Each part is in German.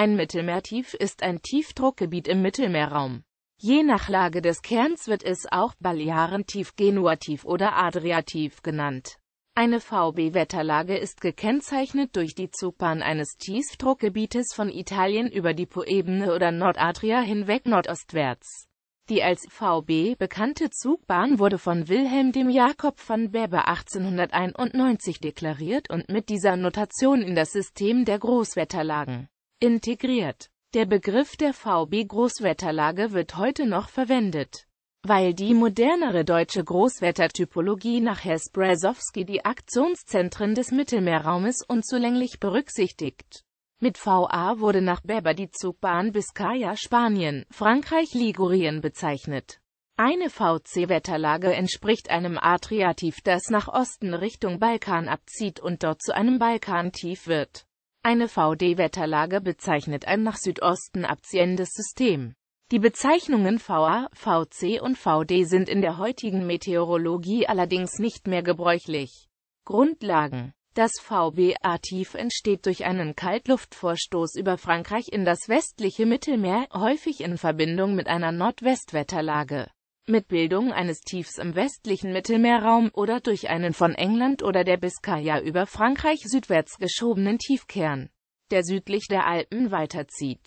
Ein Mittelmeertief ist ein Tiefdruckgebiet im Mittelmeerraum. Je nach Lage des Kerns wird es auch Balearentief, Genuatief oder Adriatief genannt. Eine VB-Wetterlage ist gekennzeichnet durch die Zugbahn eines Tiefdruckgebietes von Italien über die Poebene oder Nordadria hinweg nordostwärts. Die als VB bekannte Zugbahn wurde von Wilhelm dem Jakob von Bebe 1891 deklariert und mit dieser Notation in das System der Großwetterlagen integriert. Der Begriff der VB-Großwetterlage wird heute noch verwendet. Weil die modernere deutsche Großwettertypologie nach Hess Bresowski die Aktionszentren des Mittelmeerraumes unzulänglich berücksichtigt. Mit VA wurde nach Beber die Zugbahn Biscaya Spanien, Frankreich Ligurien bezeichnet. Eine VC-Wetterlage entspricht einem Adriativ, das nach Osten Richtung Balkan abzieht und dort zu einem Balkantief wird. Eine VD-Wetterlage bezeichnet ein nach Südosten abziehendes System. Die Bezeichnungen VA, VC und VD sind in der heutigen Meteorologie allerdings nicht mehr gebräuchlich. Grundlagen Das VBA-Tief entsteht durch einen Kaltluftvorstoß über Frankreich in das westliche Mittelmeer, häufig in Verbindung mit einer Nordwestwetterlage mit Bildung eines Tiefs im westlichen Mittelmeerraum oder durch einen von England oder der Biskaya über Frankreich südwärts geschobenen Tiefkern, der südlich der Alpen weiterzieht.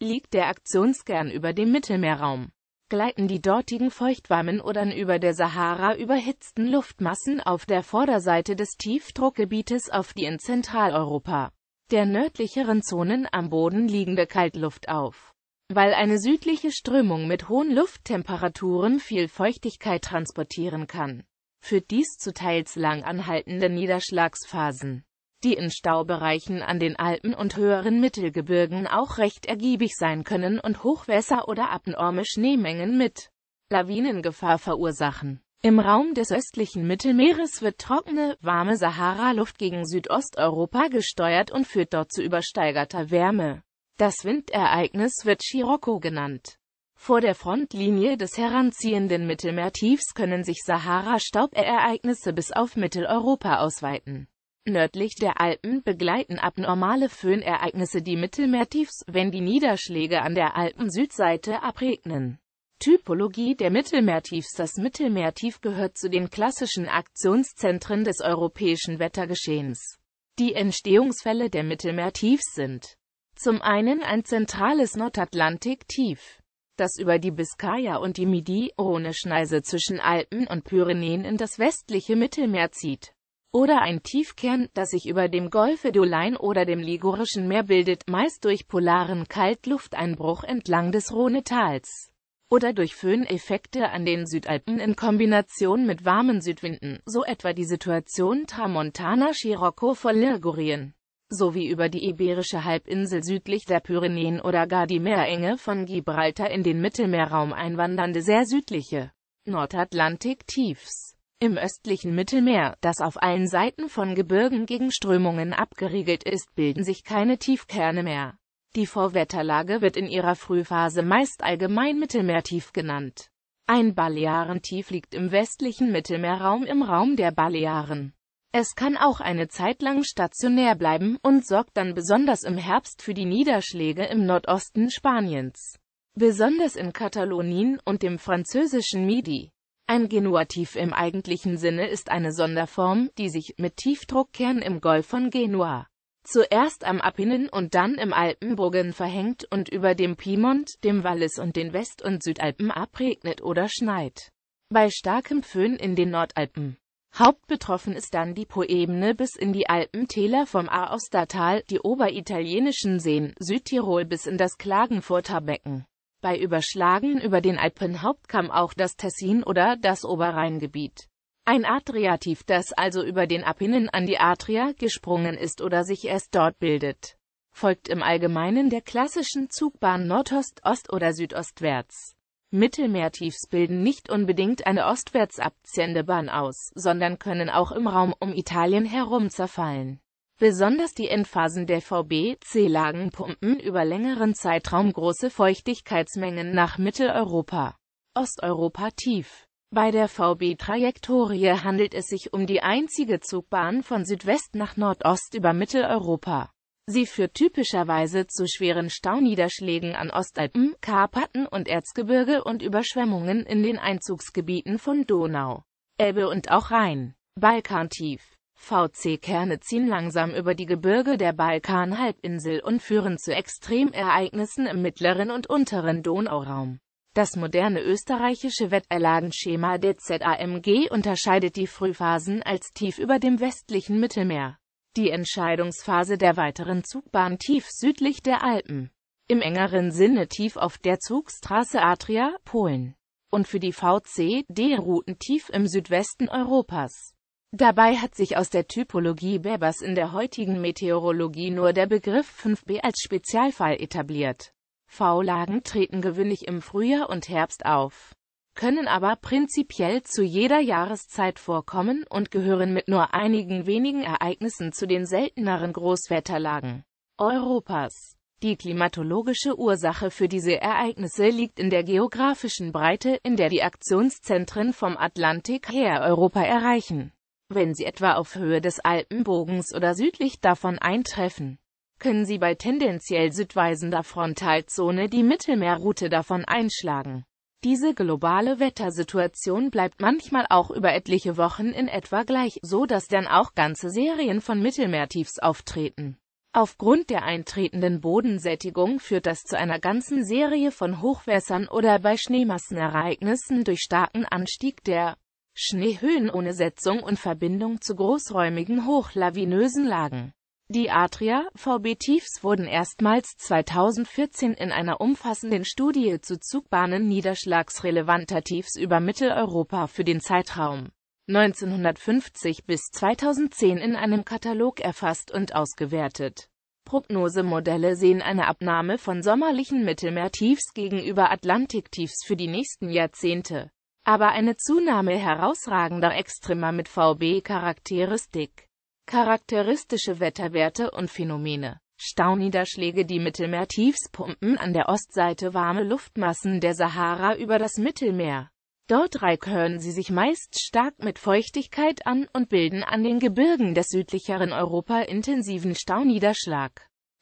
Liegt der Aktionskern über dem Mittelmeerraum, gleiten die dortigen feuchtwarmen oder über der Sahara überhitzten Luftmassen auf der Vorderseite des Tiefdruckgebietes auf die in Zentraleuropa, der nördlicheren Zonen am Boden liegende Kaltluft auf weil eine südliche Strömung mit hohen Lufttemperaturen viel Feuchtigkeit transportieren kann, führt dies zu teils lang anhaltenden Niederschlagsphasen, die in Staubereichen an den Alpen und höheren Mittelgebirgen auch recht ergiebig sein können und Hochwässer oder abnorme Schneemengen mit Lawinengefahr verursachen. Im Raum des östlichen Mittelmeeres wird trockene, warme Sahara-Luft gegen Südosteuropa gesteuert und führt dort zu übersteigerter Wärme. Das Windereignis wird Scirocco genannt. Vor der Frontlinie des heranziehenden Mittelmeertiefs können sich Sahara-Staubereignisse bis auf Mitteleuropa ausweiten. Nördlich der Alpen begleiten abnormale Föhnereignisse die Mittelmeertiefs, wenn die Niederschläge an der Alpensüdseite abregnen. Typologie der Mittelmeertiefs Das Mittelmeertief gehört zu den klassischen Aktionszentren des europäischen Wettergeschehens. Die Entstehungsfälle der Mittelmeertiefs sind zum einen ein zentrales Nordatlantik-Tief, das über die Biskaya und die Midi-Rhone-Schneise zwischen Alpen und Pyrenäen in das westliche Mittelmeer zieht. Oder ein Tiefkern, das sich über dem Golfe d'Olein oder dem Ligurischen Meer bildet, meist durch polaren Kaltlufteinbruch entlang des Rhonetals. Oder durch Föhneffekte an den Südalpen in Kombination mit warmen Südwinden, so etwa die Situation Tramontana-Scirocco von Ligurien sowie über die Iberische Halbinsel südlich der Pyrenäen oder gar die Meerenge von Gibraltar in den Mittelmeerraum einwandernde sehr südliche Nordatlantik-Tiefs im östlichen Mittelmeer, das auf allen Seiten von Gebirgen gegen Strömungen abgeriegelt ist, bilden sich keine Tiefkerne mehr. Die Vorwetterlage wird in ihrer Frühphase meist allgemein Mittelmeertief genannt. Ein Balearentief liegt im westlichen Mittelmeerraum im Raum der Balearen. Es kann auch eine Zeit lang stationär bleiben und sorgt dann besonders im Herbst für die Niederschläge im Nordosten Spaniens, besonders in Katalonien und dem französischen Midi. Ein Genuativ im eigentlichen Sinne ist eine Sonderform, die sich mit Tiefdruckkern im Golf von Genua zuerst am Apenninen und dann im Alpenbogen verhängt und über dem Piemont, dem Wallis und den West- und Südalpen abregnet oder schneit. Bei starkem Föhn in den Nordalpen Hauptbetroffen ist dann die Poebene bis in die Alpentäler vom Aostatal, die oberitalienischen Seen, Südtirol bis in das Klagenfurter Becken. Bei Überschlagen über den Alpenhauptkamm auch das Tessin oder das Oberrheingebiet. Ein Adriativ, das also über den Apenninen an die Adria gesprungen ist oder sich erst dort bildet, folgt im Allgemeinen der klassischen Zugbahn Nordost-Ost- oder Südostwärts. Mittelmeertiefs bilden nicht unbedingt eine ostwärts abziehende Bahn aus, sondern können auch im Raum um Italien herum zerfallen. Besonders die Endphasen der VB-C-Lagen pumpen über längeren Zeitraum große Feuchtigkeitsmengen nach Mitteleuropa. Osteuropa tief. Bei der VB-Trajektorie handelt es sich um die einzige Zugbahn von Südwest nach Nordost über Mitteleuropa. Sie führt typischerweise zu schweren Stauniederschlägen an Ostalpen, Karpaten und Erzgebirge und Überschwemmungen in den Einzugsgebieten von Donau, Elbe und auch Rhein, Balkantief. VC-Kerne ziehen langsam über die Gebirge der Balkanhalbinsel und führen zu Extremereignissen im mittleren und unteren Donauraum. Das moderne österreichische Wetterlagenschema der ZAMG unterscheidet die Frühphasen als tief über dem westlichen Mittelmeer die Entscheidungsphase der weiteren Zugbahn tief südlich der Alpen, im engeren Sinne tief auf der Zugstraße Adria, Polen, und für die VCD-Routen tief im Südwesten Europas. Dabei hat sich aus der Typologie Bebers in der heutigen Meteorologie nur der Begriff 5b als Spezialfall etabliert. V-Lagen treten gewöhnlich im Frühjahr und Herbst auf können aber prinzipiell zu jeder Jahreszeit vorkommen und gehören mit nur einigen wenigen Ereignissen zu den selteneren Großwetterlagen Europas. Die klimatologische Ursache für diese Ereignisse liegt in der geografischen Breite, in der die Aktionszentren vom Atlantik her Europa erreichen. Wenn sie etwa auf Höhe des Alpenbogens oder südlich davon eintreffen, können sie bei tendenziell südweisender Frontalzone die Mittelmeerroute davon einschlagen. Diese globale Wettersituation bleibt manchmal auch über etliche Wochen in etwa gleich, so dass dann auch ganze Serien von Mittelmeertiefs auftreten. Aufgrund der eintretenden Bodensättigung führt das zu einer ganzen Serie von Hochwässern oder bei Schneemassenereignissen durch starken Anstieg der Schneehöhen ohne Setzung und Verbindung zu großräumigen hochlavinösen Lagen. Die Atria VB-Tiefs wurden erstmals 2014 in einer umfassenden Studie zu Zugbahnen niederschlagsrelevanter Tiefs über Mitteleuropa für den Zeitraum 1950 bis 2010 in einem Katalog erfasst und ausgewertet. Prognosemodelle sehen eine Abnahme von sommerlichen Mittelmeertiefs gegenüber Atlantiktiefs für die nächsten Jahrzehnte, aber eine Zunahme herausragender Extremer mit VB-Charakteristik. Charakteristische Wetterwerte und Phänomene Stauniederschläge Die Mittelmeertiefs pumpen an der Ostseite warme Luftmassen der Sahara über das Mittelmeer. Dort reichern sie sich meist stark mit Feuchtigkeit an und bilden an den Gebirgen des südlicheren Europa intensiven Stauniederschlag.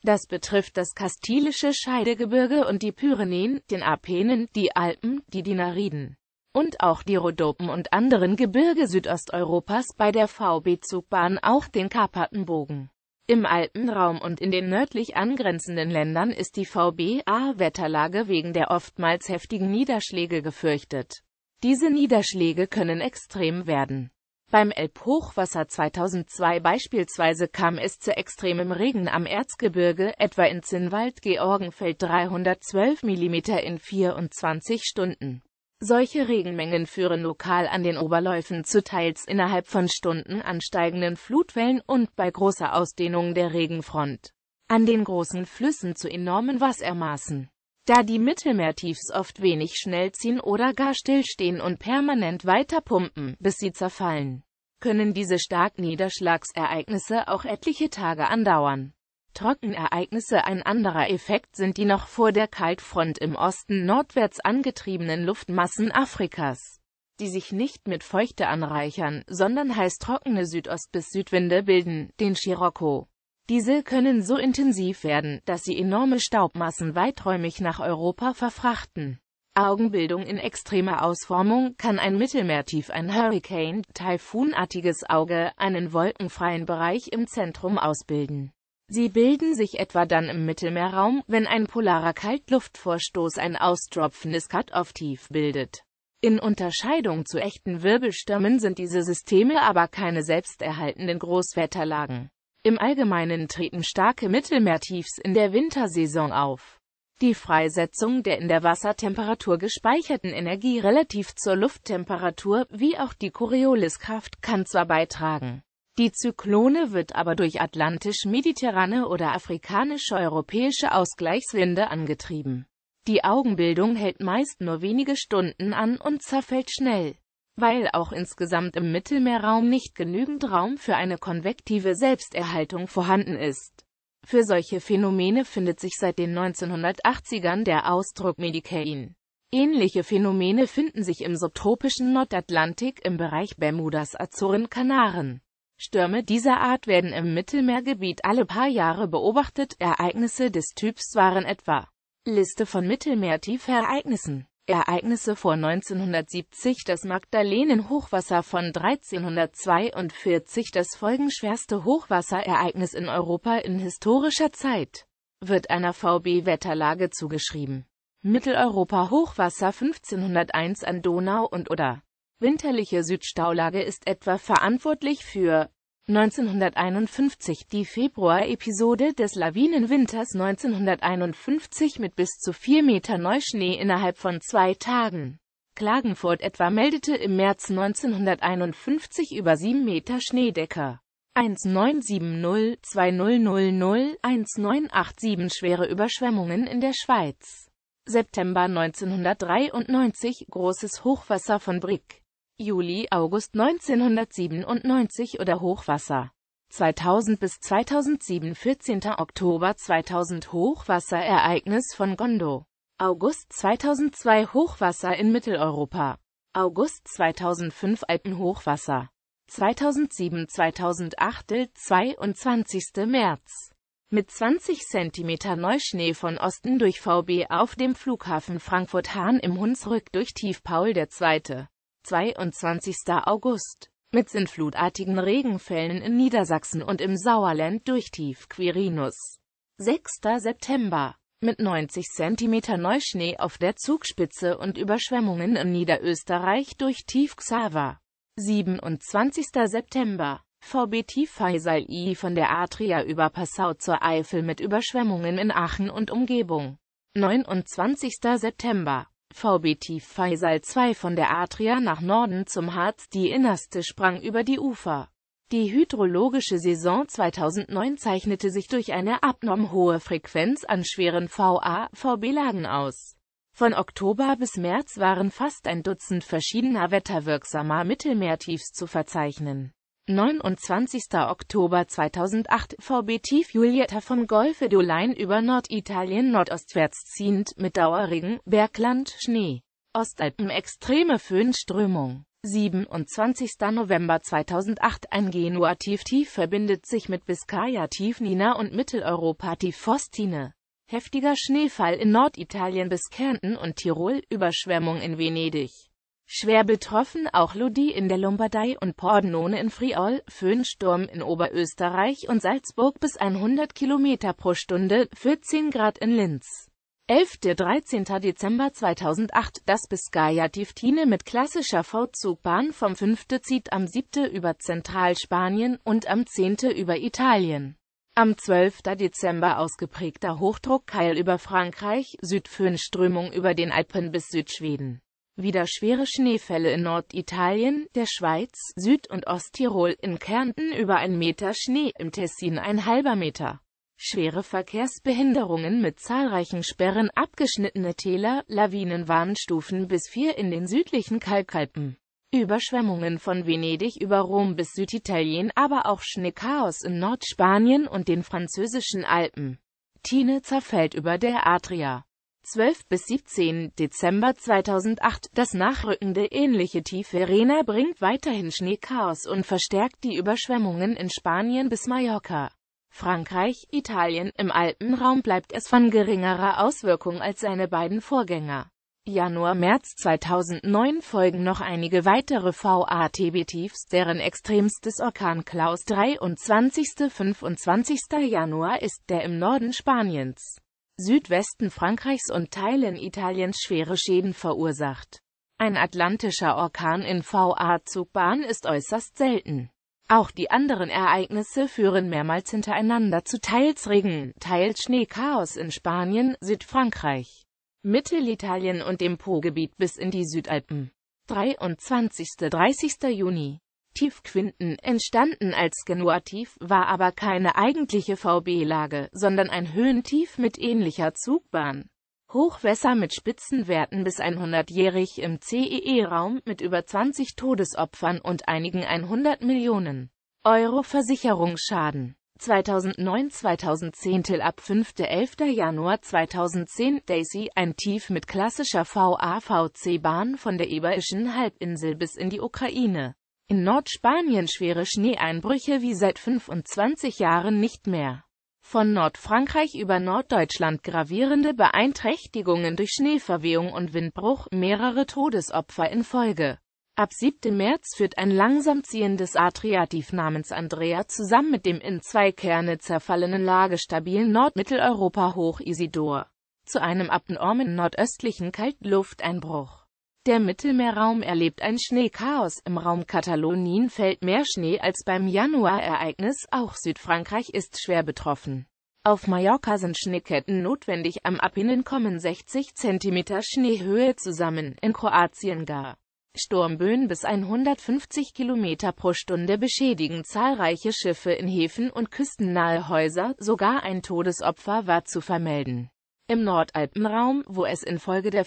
Das betrifft das kastilische Scheidegebirge und die Pyrenäen, den Apenninen, die Alpen, die Dinariden und auch die Rhodopen und anderen Gebirge Südosteuropas bei der VB-Zugbahn auch den Karpatenbogen. Im Alpenraum und in den nördlich angrenzenden Ländern ist die VBA-Wetterlage wegen der oftmals heftigen Niederschläge gefürchtet. Diese Niederschläge können extrem werden. Beim Elbhochwasser 2002 beispielsweise kam es zu extremem Regen am Erzgebirge, etwa in Zinnwald-Georgenfeld 312 mm in 24 Stunden. Solche Regenmengen führen lokal an den Oberläufen zu teils innerhalb von Stunden ansteigenden Flutwellen und bei großer Ausdehnung der Regenfront an den großen Flüssen zu enormen Wassermaßen. Da die Mittelmeertiefs oft wenig schnell ziehen oder gar stillstehen und permanent weiter pumpen, bis sie zerfallen, können diese starken Niederschlagsereignisse auch etliche Tage andauern. Trockenereignisse Ein anderer Effekt sind die noch vor der Kaltfront im Osten nordwärts angetriebenen Luftmassen Afrikas, die sich nicht mit Feuchte anreichern, sondern heiß trockene Südost- bis Südwinde bilden, den Scirocco. Diese können so intensiv werden, dass sie enorme Staubmassen weiträumig nach Europa verfrachten. Augenbildung in extremer Ausformung kann ein Mittelmeertief, ein Hurrikan, taifunartiges Auge, einen wolkenfreien Bereich im Zentrum ausbilden. Sie bilden sich etwa dann im Mittelmeerraum, wenn ein polarer Kaltluftvorstoß ein Austropfen Cut-off-Tief bildet. In Unterscheidung zu echten Wirbelstürmen sind diese Systeme aber keine selbsterhaltenden Großwetterlagen. Im Allgemeinen treten starke Mittelmeertiefs in der Wintersaison auf. Die Freisetzung der in der Wassertemperatur gespeicherten Energie relativ zur Lufttemperatur, wie auch die Corioliskraft, kann zwar beitragen, die Zyklone wird aber durch atlantisch-mediterrane oder afrikanisch-europäische Ausgleichswinde angetrieben. Die Augenbildung hält meist nur wenige Stunden an und zerfällt schnell. Weil auch insgesamt im Mittelmeerraum nicht genügend Raum für eine konvektive Selbsterhaltung vorhanden ist. Für solche Phänomene findet sich seit den 1980ern der Ausdruck Medicain. Ähnliche Phänomene finden sich im subtropischen Nordatlantik im Bereich Bermudas, Azoren, Kanaren. Stürme dieser Art werden im Mittelmeergebiet alle paar Jahre beobachtet. Ereignisse des Typs waren etwa Liste von Mittelmeertiefereignissen Ereignisse vor 1970 das Magdalenenhochwasser von 1342 das folgenschwerste Hochwasserereignis in Europa in historischer Zeit, wird einer VB-Wetterlage zugeschrieben. Mitteleuropa Hochwasser 1501 an Donau und Oder winterliche Südstaulage ist etwa verantwortlich für 1951 die Februar-Episode des Lawinenwinters 1951 mit bis zu 4 Meter Neuschnee innerhalb von zwei Tagen. Klagenfurt etwa meldete im März 1951 über 7 Meter Schneedecker. 1970-2000-1987 schwere Überschwemmungen in der Schweiz. September 1993 großes Hochwasser von Brick. Juli-August 1997 oder Hochwasser 2000 bis 2007 14. Oktober 2000 Hochwasserereignis von Gondo August 2002 Hochwasser in Mitteleuropa August 2005 Alpenhochwasser 2007-2008 22. März mit 20 cm Neuschnee von Osten durch VB auf dem Flughafen Frankfurt-Hahn im Hunsrück durch Tiefpaul II. 22. August mit sintflutartigen Regenfällen in Niedersachsen und im Sauerland durch Tief Quirinus. 6. September mit 90 cm Neuschnee auf der Zugspitze und Überschwemmungen in Niederösterreich durch Tief Xaver. 27. September VB Tief Faisal I von der Adria über Passau zur Eifel mit Überschwemmungen in Aachen und Umgebung. 29. September VBT Faisal 2 von der Adria nach Norden zum Harz, die innerste sprang über die Ufer. Die hydrologische Saison 2009 zeichnete sich durch eine abnorm hohe Frequenz an schweren VA-VB-Lagen aus. Von Oktober bis März waren fast ein Dutzend verschiedener wetterwirksamer Mittelmeertiefs zu verzeichnen. 29. Oktober 2008 VB Tief Giulietta vom Golfe d'Olein über Norditalien nordostwärts ziehend mit Dauerregen, Bergland, Schnee. Ostalpen extreme Föhnströmung. 27. November 2008 Ein Genua-Tief-Tief verbindet sich mit Biskaya-Tief Nina und Mitteleuropa-Tief Fostine. Heftiger Schneefall in Norditalien bis Kärnten und Tirol, Überschwemmung in Venedig. Schwer betroffen auch Ludi in der Lombardei und Pordenone in Friol, Föhnsturm in Oberösterreich und Salzburg bis 100 km pro Stunde, 14 Grad in Linz. 11. 13. Dezember 2008 Das Biscaya Tiftine mit klassischer Vorzugbahn vom 5. zieht am 7. über Zentralspanien und am 10. über Italien. Am 12. Dezember ausgeprägter Hochdruckkeil über Frankreich, Südföhnströmung über den Alpen bis Südschweden wieder schwere Schneefälle in Norditalien, der Schweiz, Süd- und Osttirol, in Kärnten über ein Meter Schnee, im Tessin ein halber Meter. Schwere Verkehrsbehinderungen mit zahlreichen Sperren, abgeschnittene Täler, Lawinenwarnstufen bis vier in den südlichen Kalkalpen. Überschwemmungen von Venedig über Rom bis Süditalien, aber auch Schneechaos in Nordspanien und den französischen Alpen. Tine zerfällt über der Adria. 12 bis 17. Dezember 2008. Das nachrückende ähnliche Tief Verena bringt weiterhin Schneechaos und verstärkt die Überschwemmungen in Spanien bis Mallorca. Frankreich, Italien, im Alpenraum bleibt es von geringerer Auswirkung als seine beiden Vorgänger. Januar-März 2009 folgen noch einige weitere VATB-Tiefs, deren extremstes Orkan Klaus 23. 25. Januar ist der im Norden Spaniens. Südwesten Frankreichs und Teilen Italiens schwere Schäden verursacht. Ein atlantischer Orkan in VA-Zugbahn ist äußerst selten. Auch die anderen Ereignisse führen mehrmals hintereinander zu teils Regen, teils Schneechaos in Spanien, Südfrankreich, Mittelitalien und dem Po-Gebiet bis in die Südalpen. 23. 30. Juni Tiefquinten entstanden als Genuativ, war aber keine eigentliche VB-Lage, sondern ein Höhentief mit ähnlicher Zugbahn. Hochwässer mit Spitzenwerten bis 100-jährig im CEE-Raum mit über 20 Todesopfern und einigen 100 Millionen Euro Versicherungsschaden. 2009-2010 Till ab 5.11. Januar 2010 Daisy, ein Tief mit klassischer VAVC-Bahn von der Eberischen Halbinsel bis in die Ukraine. In Nordspanien schwere Schneeeinbrüche wie seit 25 Jahren nicht mehr. Von Nordfrankreich über Norddeutschland gravierende Beeinträchtigungen durch Schneeverwehung und Windbruch, mehrere Todesopfer in Folge. Ab 7. März führt ein langsam ziehendes Adriativ namens Andrea zusammen mit dem in zwei Kerne zerfallenen Lage stabilen Nordmitteleuropa hoch Isidor zu einem abnormen nordöstlichen Kaltlufteinbruch. Der Mittelmeerraum erlebt ein Schneechaos, im Raum Katalonien fällt mehr Schnee als beim Januarereignis, auch Südfrankreich ist schwer betroffen. Auf Mallorca sind Schneeketten notwendig, am Apinnen kommen 60 cm Schneehöhe zusammen, in Kroatien gar. Sturmböen bis 150 km pro Stunde beschädigen zahlreiche Schiffe in Häfen und küstennahe Häuser, sogar ein Todesopfer war zu vermelden. Im Nordalpenraum, wo es infolge der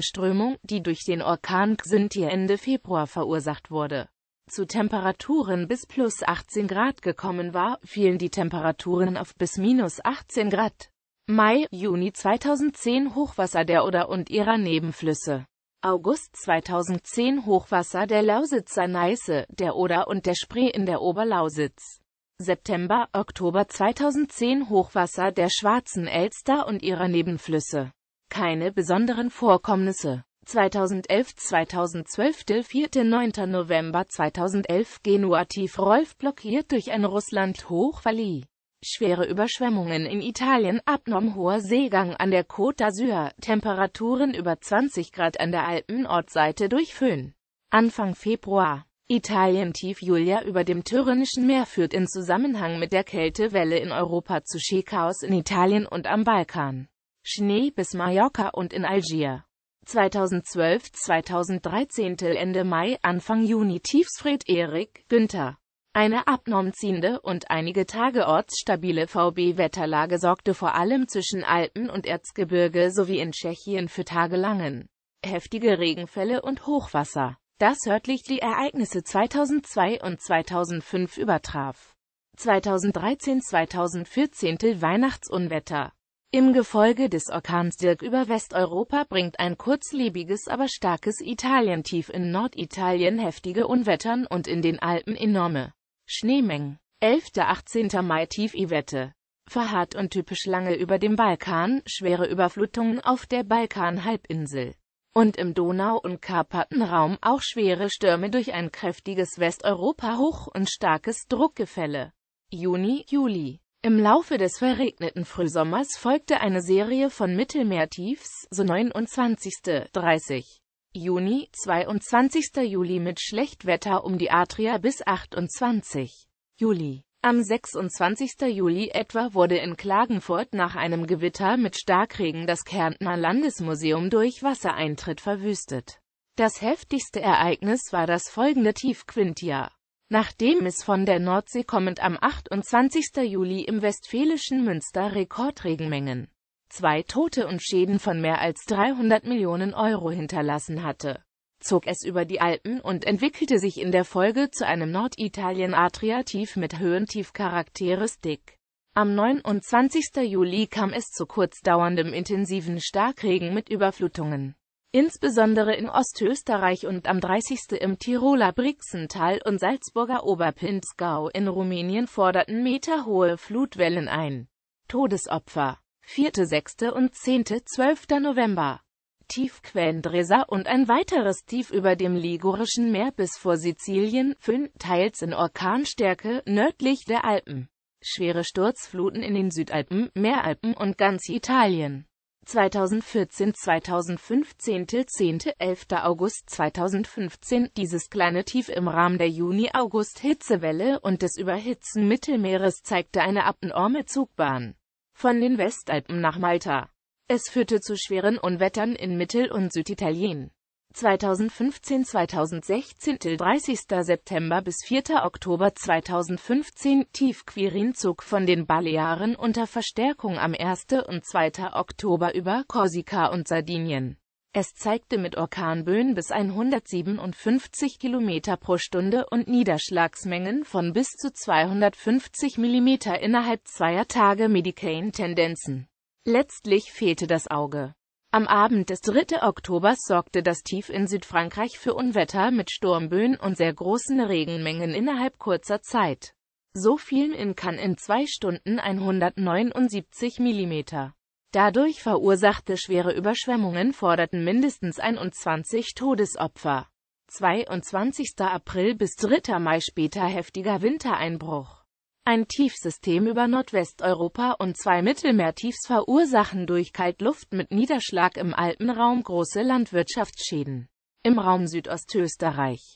Strömung, die durch den Orkan Xintia Ende Februar verursacht wurde, zu Temperaturen bis plus 18 Grad gekommen war, fielen die Temperaturen auf bis minus 18 Grad. Mai, Juni 2010 Hochwasser der Oder und ihrer Nebenflüsse. August 2010 Hochwasser der Lausitzer Neiße, der Oder und der Spree in der Oberlausitz. September, Oktober 2010 Hochwasser der Schwarzen Elster und ihrer Nebenflüsse. Keine besonderen Vorkommnisse. 2011-2012 Der 4. 9. November 2011 genua Rolf blockiert durch ein Russland-Hochvalley. Schwere Überschwemmungen in Italien, abnorm hoher Seegang an der Côte d'Azur, Temperaturen über 20 Grad an der Alpenortseite durch Föhn. Anfang Februar Italien tief Julia über dem Tyrrhenischen Meer führt in Zusammenhang mit der Kältewelle in Europa zu Schneechaos in Italien und am Balkan. Schnee bis Mallorca und in Algier. 2012, 2013 Till Ende Mai, Anfang Juni Tiefsfried Erik, Günther. Eine abnormziehende und einige Tage ortsstabile VB-Wetterlage sorgte vor allem zwischen Alpen und Erzgebirge sowie in Tschechien für tagelangen heftige Regenfälle und Hochwasser das örtlich die Ereignisse 2002 und 2005 übertraf. 2013-2014 Weihnachtsunwetter. Im Gefolge des Orkans Dirk über Westeuropa bringt ein kurzlebiges, aber starkes Italien-Tief in Norditalien heftige Unwettern und in den Alpen enorme Schneemengen. 11.-18. Mai Tief Iwette. Verharrt und typisch lange über dem Balkan, schwere Überflutungen auf der Balkanhalbinsel und im Donau- und Karpatenraum auch schwere Stürme durch ein kräftiges Westeuropa-Hoch- und starkes Druckgefälle. Juni, Juli im Laufe des verregneten Frühsommers folgte eine Serie von Mittelmeertiefs, so 29. 30. Juni, 22. Juli mit Schlechtwetter um die Adria bis 28. Juli. Am 26. Juli etwa wurde in Klagenfurt nach einem Gewitter mit Starkregen das Kärntner Landesmuseum durch Wassereintritt verwüstet. Das heftigste Ereignis war das folgende Tiefquintjahr. Nachdem es von der Nordsee kommend am 28. Juli im westfälischen Münster Rekordregenmengen, zwei Tote und Schäden von mehr als 300 Millionen Euro hinterlassen hatte zog es über die Alpen und entwickelte sich in der Folge zu einem Norditalien-Adriativ mit Höhentiefcharakteristik. Am 29. Juli kam es zu kurzdauerndem intensiven Starkregen mit Überflutungen. Insbesondere in Ostösterreich und am 30. im Tiroler Brixental und Salzburger Oberpinsgau in Rumänien forderten meterhohe Flutwellen ein. Todesopfer 4., 6. und 10., 12. November Tiefquendresa und ein weiteres Tief über dem Ligurischen Meer bis vor Sizilien, fünf, teils in Orkanstärke, nördlich der Alpen. Schwere Sturzfluten in den Südalpen, Meeralpen und ganz Italien. 2014 2015 10. 11. August 2015 Dieses kleine Tief im Rahmen der Juni-August-Hitzewelle und des überhitzen Mittelmeeres zeigte eine abnorme Zugbahn von den Westalpen nach Malta. Es führte zu schweren Unwettern in Mittel- und Süditalien. 2015-2016 30. September bis 4. Oktober 2015 Tiefquirin zog von den Balearen unter Verstärkung am 1. und 2. Oktober über Korsika und Sardinien. Es zeigte mit Orkanböen bis 157 km pro Stunde und Niederschlagsmengen von bis zu 250 mm innerhalb zweier Tage Medicain-Tendenzen. Letztlich fehlte das Auge. Am Abend des 3. Oktobers sorgte das Tief in Südfrankreich für Unwetter mit Sturmböen und sehr großen Regenmengen innerhalb kurzer Zeit. So fielen in Cannes in zwei Stunden 179 mm. Dadurch verursachte schwere Überschwemmungen forderten mindestens 21 Todesopfer. 22. April bis 3. Mai später heftiger Wintereinbruch. Ein Tiefsystem über Nordwesteuropa und zwei Mittelmeertiefs verursachen durch Kaltluft mit Niederschlag im Alpenraum große Landwirtschaftsschäden. Im Raum Südostösterreich